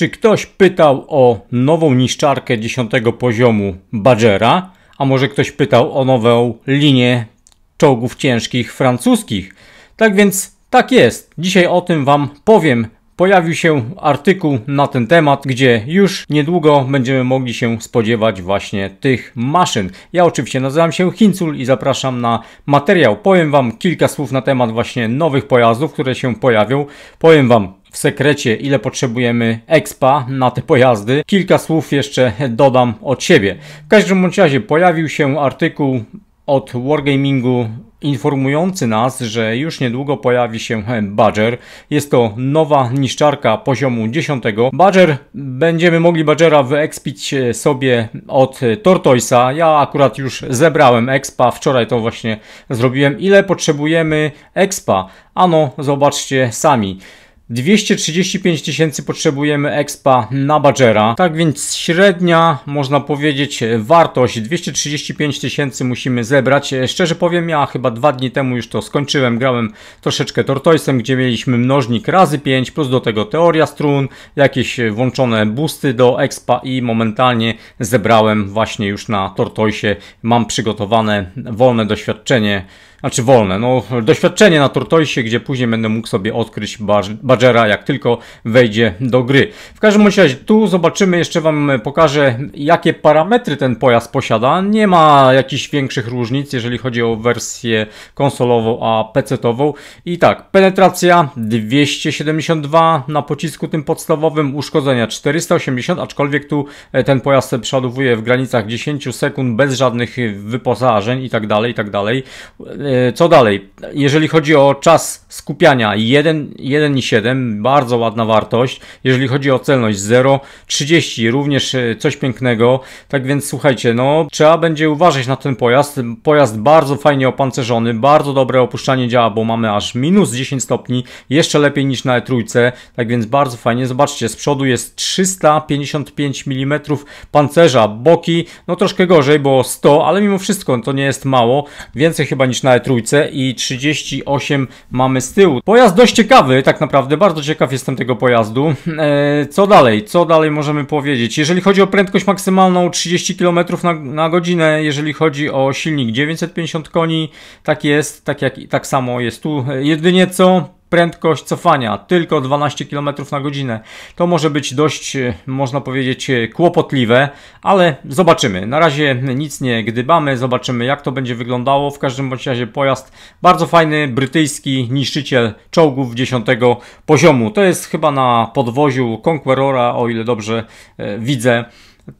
Czy ktoś pytał o nową niszczarkę 10 poziomu Badgera? A może ktoś pytał o nową linię czołgów ciężkich francuskich? Tak więc tak jest. Dzisiaj o tym Wam powiem. Pojawił się artykuł na ten temat, gdzie już niedługo będziemy mogli się spodziewać właśnie tych maszyn. Ja oczywiście nazywam się Hincul i zapraszam na materiał. Powiem Wam kilka słów na temat właśnie nowych pojazdów, które się pojawią. Powiem Wam w sekrecie, ile potrzebujemy expa na te pojazdy. Kilka słów jeszcze dodam od siebie. W każdym bądź razie pojawił się artykuł od Wargamingu informujący nas, że już niedługo pojawi się Badger. Jest to nowa niszczarka poziomu 10. Badger, będziemy mogli Badgera wyekspić sobie od Tortoisa. Ja akurat już zebrałem expa, wczoraj to właśnie zrobiłem. Ile potrzebujemy expa? Ano, zobaczcie sami. 235 tysięcy potrzebujemy expa na Badgera, tak więc średnia, można powiedzieć, wartość 235 tysięcy musimy zebrać. Szczerze powiem, ja chyba dwa dni temu już to skończyłem, grałem troszeczkę Tortoisem, gdzie mieliśmy mnożnik razy 5, plus do tego teoria strun, jakieś włączone boosty do expa i momentalnie zebrałem właśnie już na Tortoisie, mam przygotowane wolne doświadczenie znaczy wolne, no doświadczenie na Tortoise, gdzie później będę mógł sobie odkryć Badgera, jak tylko wejdzie do gry. W każdym razie tu zobaczymy, jeszcze Wam pokażę, jakie parametry ten pojazd posiada. Nie ma jakichś większych różnic, jeżeli chodzi o wersję konsolową, a PC-tową. I tak, penetracja 272 na pocisku tym podstawowym, uszkodzenia 480, aczkolwiek tu e, ten pojazd przeładowuje w granicach 10 sekund bez żadnych wyposażeń i tak dalej, i tak dalej E, co dalej? Jeżeli chodzi o czas skupiania 1,7, bardzo ładna wartość. Jeżeli chodzi o celność 0,30, również e, coś pięknego. Tak więc słuchajcie, no trzeba będzie uważać na ten pojazd. Pojazd bardzo fajnie opancerzony, bardzo dobre opuszczanie działa, bo mamy aż minus 10 stopni, jeszcze lepiej niż na E3. Tak więc bardzo fajnie. Zobaczcie, z przodu jest 355 mm pancerza, boki, no troszkę gorzej, bo 100, ale mimo wszystko to nie jest mało. Więcej chyba niż na trójce i 38 mamy z tyłu. Pojazd dość ciekawy, tak naprawdę, bardzo ciekaw jestem tego pojazdu. E, co dalej? Co dalej możemy powiedzieć? Jeżeli chodzi o prędkość maksymalną 30 km na, na godzinę, jeżeli chodzi o silnik 950 koni, tak jest, tak, jak, tak samo jest tu. E, jedynie co prędkość cofania tylko 12 km na godzinę. To może być dość, e, można powiedzieć, e, kłopotliwe, ale zobaczymy. Na razie nic nie gdybamy, zobaczymy jak to będzie wyglądało. W każdym bądź razie pojazd bardzo fajny, brytyjski niszczyciel czołgów 10 poziomu. To jest chyba na podwoziu Conquerora, o ile dobrze e, widzę.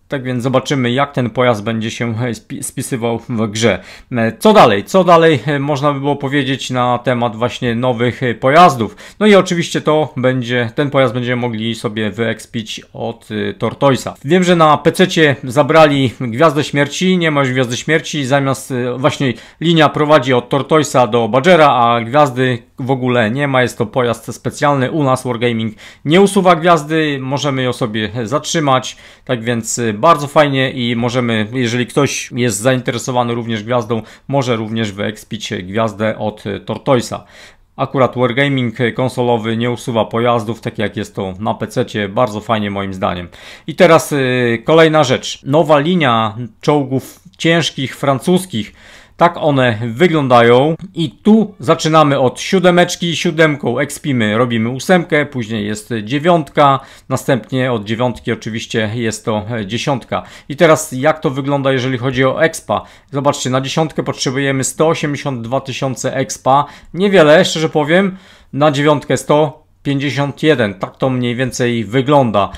Tak więc zobaczymy, jak ten pojazd będzie się e, spisywał w grze. E, co dalej? Co dalej e, można by było powiedzieć na temat właśnie nowych pojazdów? No i oczywiście to będzie, ten pojazd będziemy mogli sobie wyekspić od Tortoisa. Wiem, że na PC zabrali Gwiazdę Śmierci, nie ma już Gwiazdy Śmierci, zamiast właśnie linia prowadzi od Tortoisa do Badgera, a Gwiazdy w ogóle nie ma. Jest to pojazd specjalny u nas. Wargaming nie usuwa gwiazdy, możemy ją sobie zatrzymać. Tak więc y, bardzo fajnie i możemy, jeżeli ktoś jest zainteresowany również gwiazdą, może również wyekspić gwiazdę od y, Tortoisa. Akurat wargaming y, konsolowy nie usuwa pojazdów, tak jak jest to na PC, bardzo fajnie moim zdaniem. I teraz kolejna rzecz. Nowa linia czołgów ciężkich francuskich tak one wyglądają. I tu zaczynamy od siódemeczki. Siódemką ekspimy, robimy ósemkę, później jest dziewiątka, następnie od dziewiątki oczywiście jest to dziesiątka. I teraz jak to wygląda, jeżeli chodzi o expa? Zobaczcie, na dziesiątkę potrzebujemy 182 tysiące expa. Niewiele, szczerze powiem. Na dziewiątkę 100 51, tak to mniej więcej wygląda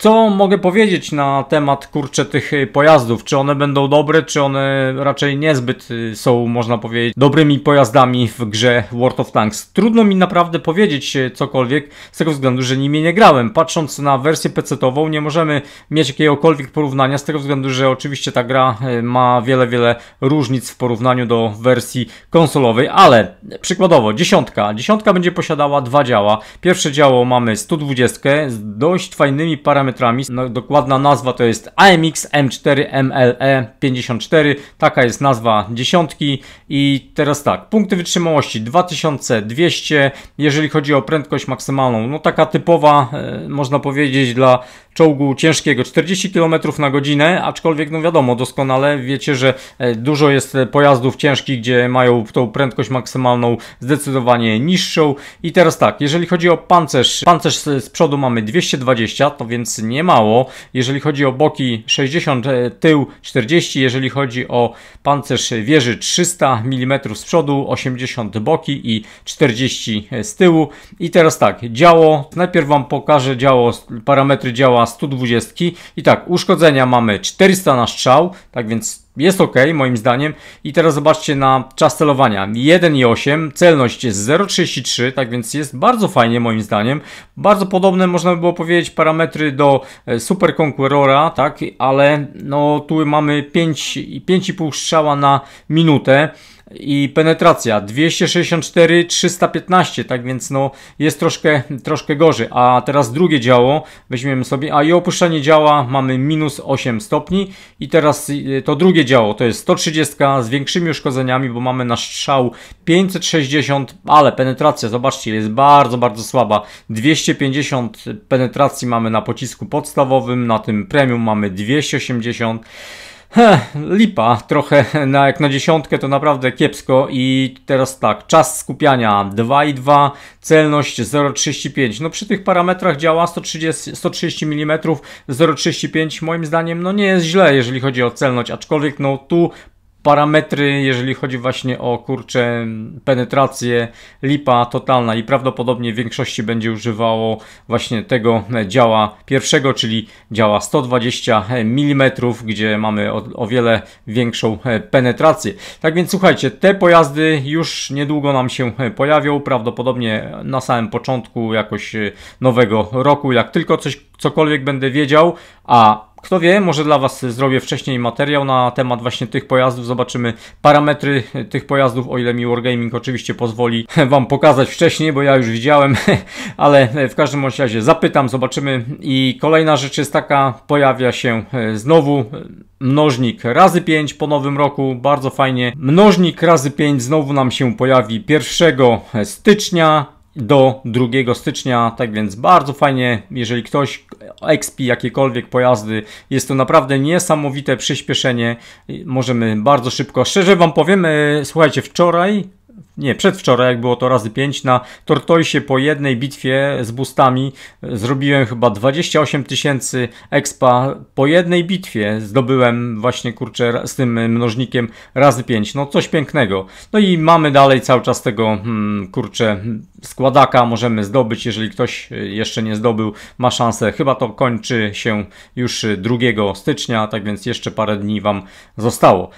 co mogę powiedzieć na temat kurcze tych y, pojazdów? Czy one będą dobre, czy one raczej niezbyt y, są, można powiedzieć, dobrymi pojazdami w grze World of Tanks? Trudno mi naprawdę powiedzieć y, cokolwiek z tego względu, że nimi nie grałem. Patrząc na wersję PC-ową, nie możemy mieć jakiegokolwiek porównania z tego względu, że oczywiście ta gra ma wiele, wiele różnic w porównaniu do wersji konsolowej, ale przykładowo dziesiątka. Dziesiątka będzie posiadała dwa działa. Pierwsze działo mamy 120 z dość fajnymi parametrami parametrami. No, dokładna nazwa to jest AMX M4MLE54, taka jest nazwa dziesiątki i teraz tak, punkty wytrzymałości 2200, jeżeli chodzi o prędkość maksymalną, no taka typowa, e, można powiedzieć dla czołgu ciężkiego 40 km na godzinę, aczkolwiek no wiadomo doskonale, wiecie, że e, dużo jest e, pojazdów ciężkich, gdzie mają tą prędkość maksymalną zdecydowanie niższą i teraz tak, jeżeli chodzi o pancerz, pancerz z przodu mamy 220, to więc nie mało, jeżeli chodzi o boki 60, e, tył 40, jeżeli chodzi o pancerz wieży 300 mm z przodu, 80 boki i 40 z tyłu i teraz tak, działo, najpierw Wam pokażę działo, parametry działa 120 i tak, uszkodzenia mamy 400 na strzał, tak więc jest ok moim zdaniem. I teraz zobaczcie na czas celowania 1,8, celność jest 0,33, tak więc jest bardzo fajnie moim zdaniem. Bardzo podobne można by było powiedzieć parametry do e, Super Conquerora, tak, ale no tu mamy 5,5 strzała na minutę i penetracja 264, 315, tak więc no jest troszkę, troszkę gorzej. A teraz drugie działo, weźmiemy sobie, a i opuszczanie działa mamy minus 8 stopni i teraz y, to drugie działo to jest 130 z większymi uszkodzeniami, bo mamy na strzał 560, ale penetracja, zobaczcie, jest bardzo, bardzo słaba. 250 penetracji mamy na pocisku podstawowym, na tym premium mamy 280. Heh, lipa, trochę na, jak na dziesiątkę to naprawdę kiepsko i teraz tak, czas skupiania 2,2, celność 0,35. No przy tych parametrach działa 130, 130 mm, 0,35 moim zdaniem no nie jest źle jeżeli chodzi o celność, aczkolwiek no tu parametry, jeżeli chodzi właśnie o kurcze penetrację, lipa totalna i prawdopodobnie w większości będzie używało właśnie tego działa pierwszego, czyli działa 120 mm, gdzie mamy o, o wiele większą penetrację. Tak więc słuchajcie, te pojazdy już niedługo nam się pojawią, prawdopodobnie na samym początku jakoś nowego roku, jak tylko coś cokolwiek będę wiedział, a kto wie, może dla Was zrobię wcześniej materiał na temat właśnie tych pojazdów. Zobaczymy parametry tych pojazdów, o ile mi Wargaming oczywiście pozwoli Wam pokazać wcześniej, bo ja już widziałem, ale w każdym razie zapytam, zobaczymy. I kolejna rzecz jest taka, pojawia się e, znowu e, mnożnik razy 5 po nowym roku, bardzo fajnie. Mnożnik razy 5 znowu nam się pojawi 1 e, stycznia do 2 stycznia, tak więc bardzo fajnie, jeżeli ktoś expi jakiekolwiek pojazdy, jest to naprawdę niesamowite przyspieszenie, możemy bardzo szybko, szczerze Wam powiem, e, słuchajcie, wczoraj nie, przedwczoraj, jak było to razy 5, na Tortoisie po jednej bitwie z bustami e, zrobiłem chyba 28 tysięcy expa po jednej bitwie. Zdobyłem właśnie, kurczę, z tym mnożnikiem razy 5. No, coś pięknego. No i mamy dalej cały czas tego, hmm, kurczę, składaka możemy zdobyć. Jeżeli ktoś e, jeszcze nie zdobył, ma szansę. Chyba to kończy się już 2 e, stycznia, tak więc jeszcze parę dni Wam zostało.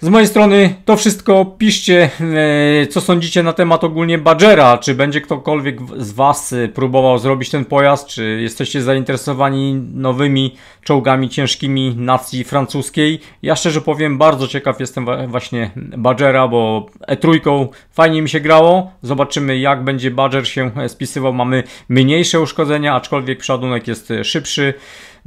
Z mojej strony to wszystko. Piszcie, e, co sądzicie na temat ogólnie Badgera. Czy będzie ktokolwiek z Was e, próbował zrobić ten pojazd? Czy jesteście zainteresowani nowymi czołgami ciężkimi nacji francuskiej? Ja szczerze powiem, bardzo ciekaw jestem właśnie Badgera, bo E3 fajnie mi się grało. Zobaczymy, jak będzie Badger się spisywał. Mamy mniejsze uszkodzenia, aczkolwiek przeładunek jest e, szybszy.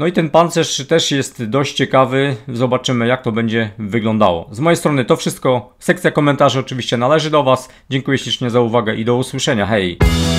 No i ten pancerz też jest dość ciekawy. Zobaczymy jak to będzie wyglądało. Z mojej strony to wszystko. Sekcja komentarzy oczywiście należy do Was. Dziękuję ślicznie za uwagę i do usłyszenia. Hej!